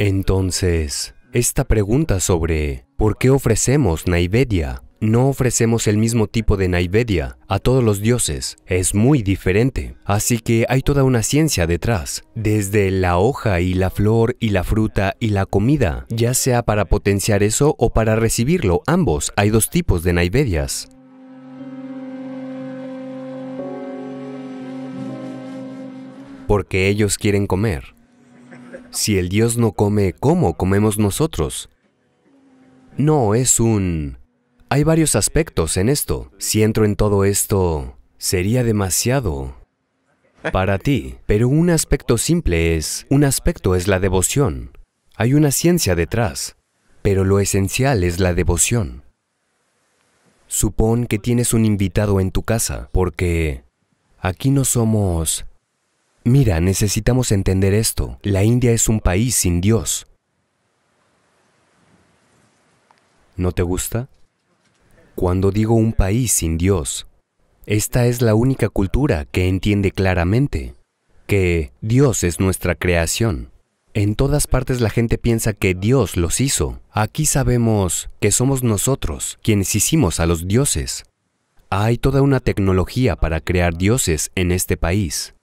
Entonces, esta pregunta sobre ¿por qué ofrecemos Naivedia? No ofrecemos el mismo tipo de Naivedia a todos los dioses, es muy diferente. Así que hay toda una ciencia detrás, desde la hoja y la flor y la fruta y la comida, ya sea para potenciar eso o para recibirlo, ambos hay dos tipos de Naivedias. Porque ellos quieren comer, si el Dios no come, ¿cómo comemos nosotros? No, es un... Hay varios aspectos en esto. Si entro en todo esto, sería demasiado para ti. Pero un aspecto simple es... Un aspecto es la devoción. Hay una ciencia detrás, pero lo esencial es la devoción. Supón que tienes un invitado en tu casa, porque aquí no somos Mira, necesitamos entender esto. La India es un país sin Dios. ¿No te gusta? Cuando digo un país sin Dios, esta es la única cultura que entiende claramente que Dios es nuestra creación. En todas partes la gente piensa que Dios los hizo. Aquí sabemos que somos nosotros quienes hicimos a los dioses. Hay toda una tecnología para crear dioses en este país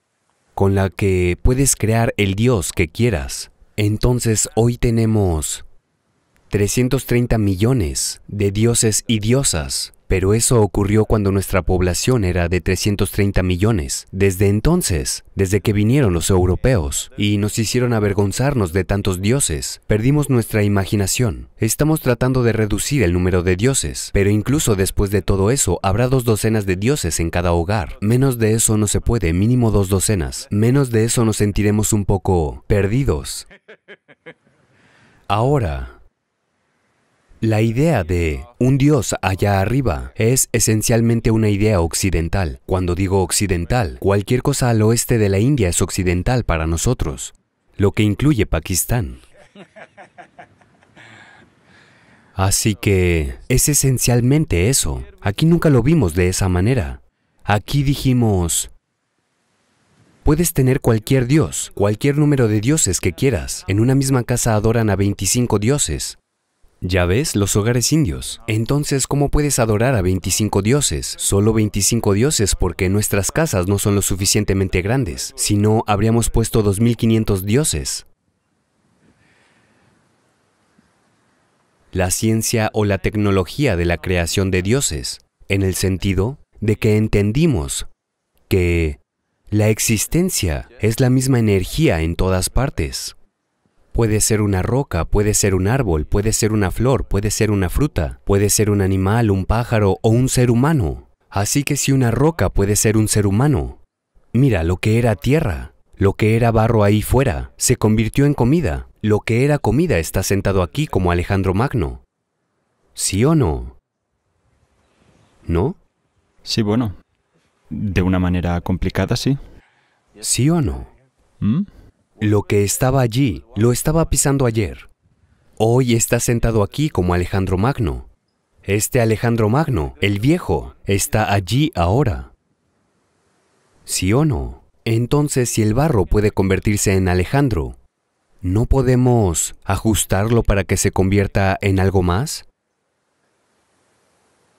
con la que puedes crear el Dios que quieras. Entonces hoy tenemos 330 millones de dioses y diosas. Pero eso ocurrió cuando nuestra población era de 330 millones. Desde entonces, desde que vinieron los europeos y nos hicieron avergonzarnos de tantos dioses, perdimos nuestra imaginación. Estamos tratando de reducir el número de dioses, pero incluso después de todo eso habrá dos docenas de dioses en cada hogar. Menos de eso no se puede, mínimo dos docenas. Menos de eso nos sentiremos un poco perdidos. Ahora, la idea de un Dios allá arriba es esencialmente una idea occidental. Cuando digo occidental, cualquier cosa al oeste de la India es occidental para nosotros, lo que incluye Pakistán. Así que es esencialmente eso. Aquí nunca lo vimos de esa manera. Aquí dijimos, Puedes tener cualquier dios, cualquier número de dioses que quieras. En una misma casa adoran a 25 dioses. Ya ves los hogares indios. Entonces, ¿cómo puedes adorar a 25 dioses? Solo 25 dioses porque nuestras casas no son lo suficientemente grandes. Si no, habríamos puesto 2.500 dioses. La ciencia o la tecnología de la creación de dioses, en el sentido de que entendimos que la existencia es la misma energía en todas partes. Puede ser una roca, puede ser un árbol, puede ser una flor, puede ser una fruta, puede ser un animal, un pájaro o un ser humano. Así que si una roca puede ser un ser humano, mira lo que era tierra, lo que era barro ahí fuera, se convirtió en comida, lo que era comida está sentado aquí como Alejandro Magno. ¿Sí o no? ¿No? Sí, bueno. De una manera complicada, sí. ¿Sí o no? ¿Mm? Lo que estaba allí, lo estaba pisando ayer. Hoy está sentado aquí como Alejandro Magno. Este Alejandro Magno, el viejo, está allí ahora. ¿Sí o no? Entonces, si el barro puede convertirse en Alejandro, ¿no podemos ajustarlo para que se convierta en algo más?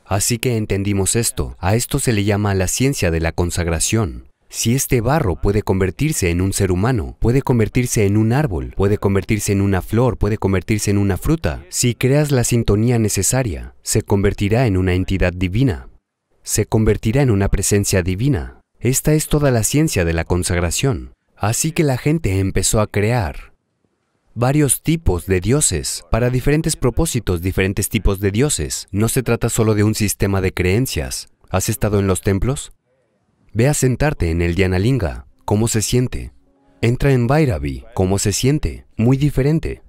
Así que entendimos esto. A esto se le llama la ciencia de la consagración. Si este barro puede convertirse en un ser humano, puede convertirse en un árbol, puede convertirse en una flor, puede convertirse en una fruta, si creas la sintonía necesaria, se convertirá en una entidad divina, se convertirá en una presencia divina. Esta es toda la ciencia de la consagración. Así que la gente empezó a crear varios tipos de dioses, para diferentes propósitos, diferentes tipos de dioses. No se trata solo de un sistema de creencias. ¿Has estado en los templos? Ve a sentarte en el Dhyanalinga, ¿cómo se siente? Entra en Bhairavi, ¿cómo se siente? Muy diferente.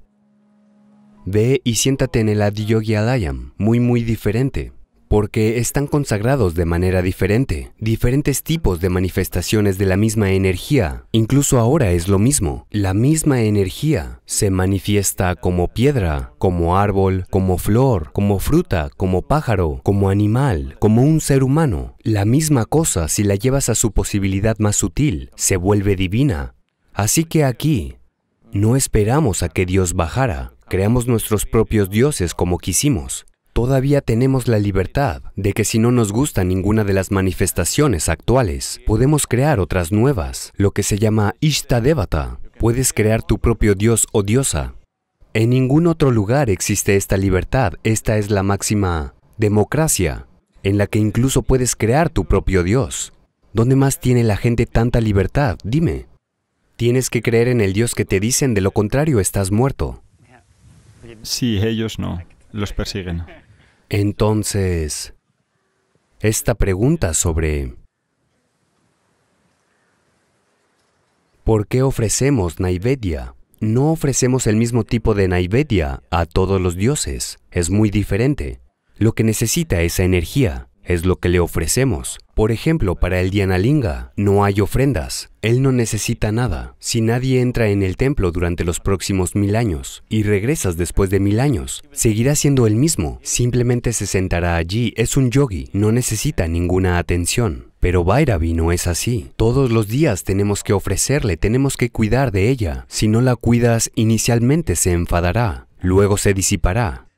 Ve y siéntate en el Adiyogi Adayam, muy muy diferente porque están consagrados de manera diferente, diferentes tipos de manifestaciones de la misma energía. Incluso ahora es lo mismo, la misma energía se manifiesta como piedra, como árbol, como flor, como fruta, como pájaro, como animal, como un ser humano. La misma cosa, si la llevas a su posibilidad más sutil, se vuelve divina. Así que aquí, no esperamos a que Dios bajara, creamos nuestros propios dioses como quisimos todavía tenemos la libertad de que si no nos gusta ninguna de las manifestaciones actuales, podemos crear otras nuevas, lo que se llama Ishtadevata. Puedes crear tu propio dios o diosa. En ningún otro lugar existe esta libertad. Esta es la máxima democracia, en la que incluso puedes crear tu propio dios. ¿Dónde más tiene la gente tanta libertad? Dime. Tienes que creer en el dios que te dicen, de lo contrario estás muerto. Sí, ellos no los persiguen. Entonces, esta pregunta sobre ¿por qué ofrecemos Naivedya? No ofrecemos el mismo tipo de Naivedya a todos los dioses, es muy diferente. Lo que necesita esa energía. Es lo que le ofrecemos. Por ejemplo, para el Dianalinga no hay ofrendas. Él no necesita nada. Si nadie entra en el templo durante los próximos mil años y regresas después de mil años, seguirá siendo el mismo. Simplemente se sentará allí. Es un yogi. No necesita ninguna atención. Pero Bairavi no es así. Todos los días tenemos que ofrecerle, tenemos que cuidar de ella. Si no la cuidas, inicialmente se enfadará, luego se disipará.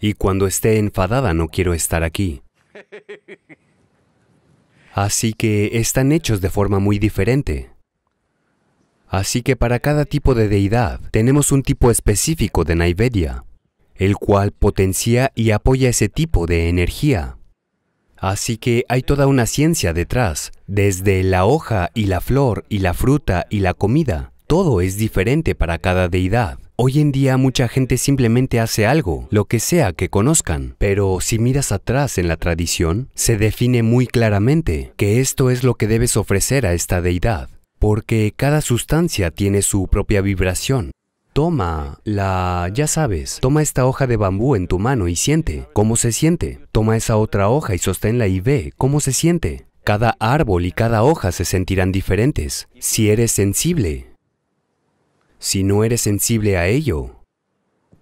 Y cuando esté enfadada no quiero estar aquí. Así que están hechos de forma muy diferente. Así que para cada tipo de deidad tenemos un tipo específico de Naivedia, el cual potencia y apoya ese tipo de energía. Así que hay toda una ciencia detrás, desde la hoja y la flor y la fruta y la comida, todo es diferente para cada deidad. Hoy en día mucha gente simplemente hace algo, lo que sea que conozcan, pero si miras atrás en la tradición, se define muy claramente que esto es lo que debes ofrecer a esta deidad, porque cada sustancia tiene su propia vibración. Toma la, ya sabes, toma esta hoja de bambú en tu mano y siente cómo se siente. Toma esa otra hoja y sosténla y ve cómo se siente. Cada árbol y cada hoja se sentirán diferentes. Si eres sensible, si no eres sensible a ello,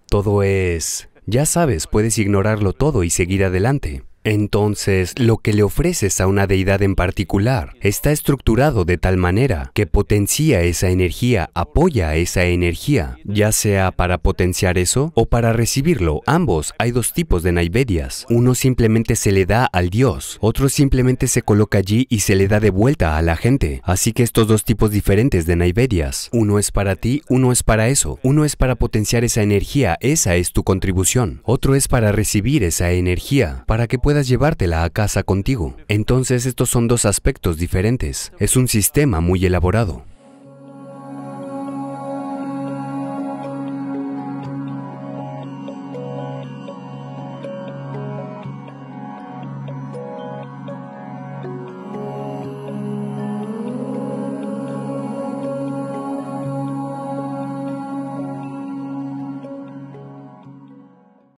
todo es... Ya sabes, puedes ignorarlo todo y seguir adelante. Entonces, lo que le ofreces a una deidad en particular está estructurado de tal manera que potencia esa energía, apoya esa energía, ya sea para potenciar eso o para recibirlo. Ambos hay dos tipos de naivedias. Uno simplemente se le da al dios, otro simplemente se coloca allí y se le da de vuelta a la gente. Así que estos dos tipos diferentes de naivedias, uno es para ti, uno es para eso, uno es para potenciar esa energía, esa es tu contribución, otro es para recibir esa energía, para que puedas llevártela a casa contigo. Entonces estos son dos aspectos diferentes. Es un sistema muy elaborado.